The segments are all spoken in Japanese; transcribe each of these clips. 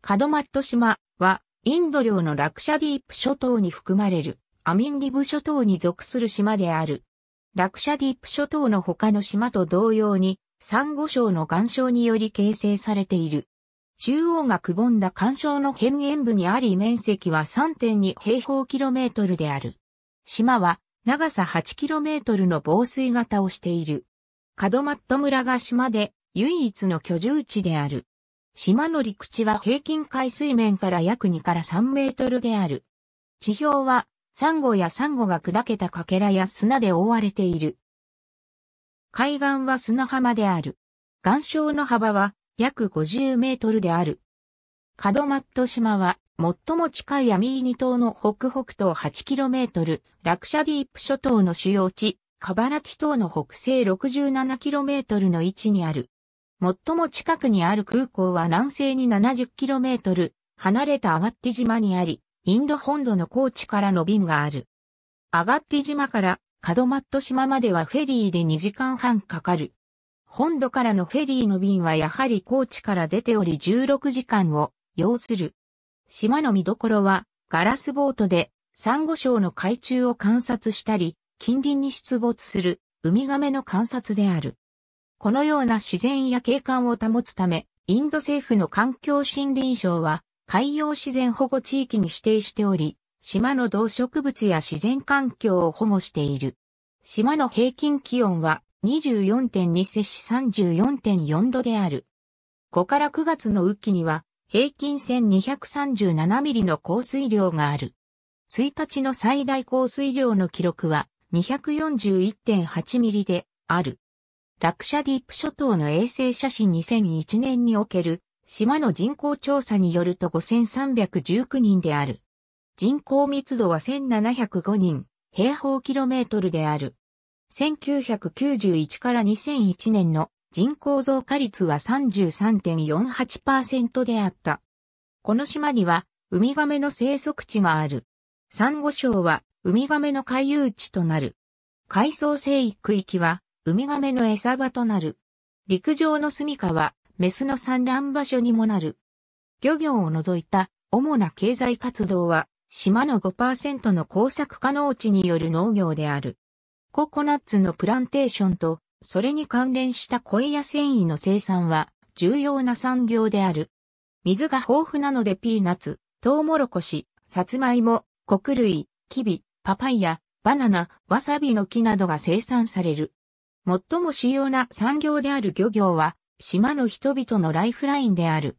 カドマット島は、インド領のラクシャディープ諸島に含まれる、アミンディブ諸島に属する島である。ラクシャディープ諸島の他の島と同様に、サンゴ礁の岩礁により形成されている。中央がくぼんだ干渉の辺縁部にあり面積は3.2平方キロメートルである。島は長さ8キロメートルの防水型をしている。カドマット村が島で唯一の居住地である。島の陸地は平均海水面から約2から3メートルである。地表は、サンゴやサンゴが砕けた欠片や砂で覆われている。海岸は砂浜である。岩礁の幅は約50メートルである。カドマット島は最も近いアミーニ島の北北東8トル、ラクシャディープ諸島の主要地、カバラティ島の北西6 7トルの位置にある。最も近くにある空港は南西に 70km 離れたアガッティ島にあり、インド本土の高地からの便がある。アガッティ島からカドマット島まではフェリーで2時間半かかる。本土からのフェリーの便はやはり高地から出ており16時間を要する。島の見どころはガラスボートでサンゴ礁の海中を観察したり、近隣に出没するウミガメの観察である。このような自然や景観を保つため、インド政府の環境森林省は海洋自然保護地域に指定しており、島の動植物や自然環境を保護している。島の平均気温は24.2摂氏34.4度である。5から9月の雨季には平均1237ミリの降水量がある。1日の最大降水量の記録は241.8ミリである。シャディープ諸島の衛星写真2001年における島の人口調査によると5319人である。人口密度は1705人、平方キロメートルである。1991から2001年の人口増加率は33.48%であった。この島にはウミガメの生息地がある。サンゴ礁はウミガメの回遊地となる。海藻生育域はウミガメの餌場となる。陸上の住処は、メスの産卵場所にもなる。漁業を除いた主な経済活動は、島の5%の工作可能地による農業である。ココナッツのプランテーションと、それに関連した小屋繊維の生産は、重要な産業である。水が豊富なのでピーナッツ、トウモロコシ、サツマイモ、穀類、キビ、パパイヤ、バナナ、わさびの木などが生産される。最も主要な産業である漁業は、島の人々のライフラインである。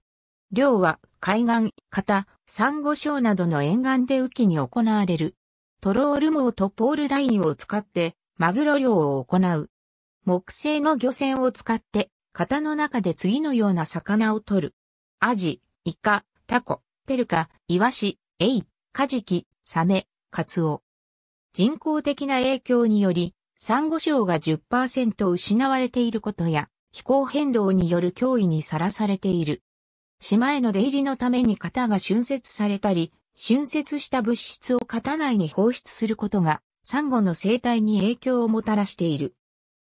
漁は海岸、型、珊瑚礁などの沿岸で雨季に行われる。トロール網とポールラインを使ってマグロ漁を行う。木製の漁船を使って型の中で次のような魚を取る。アジ、イカ、タコ、ペルカ、イワシ、エイ、カジキ、サメ、カツオ。人工的な影響によりサンゴ礁が10%失われていることや、気候変動による脅威にさらされている。島への出入りのために型が浚渫されたり、浚渫した物質を型内に放出することが、サンゴの生態に影響をもたらしている。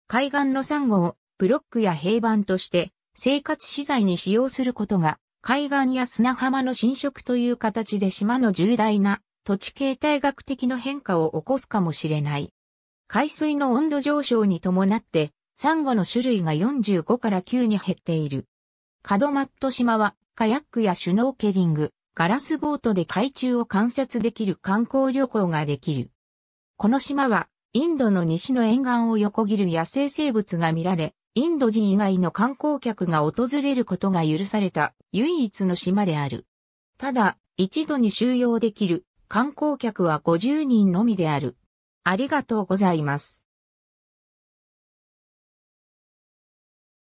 海岸のサンゴをブロックや平板として生活資材に使用することが、海岸や砂浜の侵食という形で島の重大な土地形態学的の変化を起こすかもしれない。海水の温度上昇に伴って、サンゴの種類が45から9に減っている。カドマット島は、カヤックやシュノーケリング、ガラスボートで海中を観察できる観光旅行ができる。この島は、インドの西の沿岸を横切る野生生物が見られ、インド人以外の観光客が訪れることが許された唯一の島である。ただ、一度に収容できる観光客は50人のみである。ありがとうございます。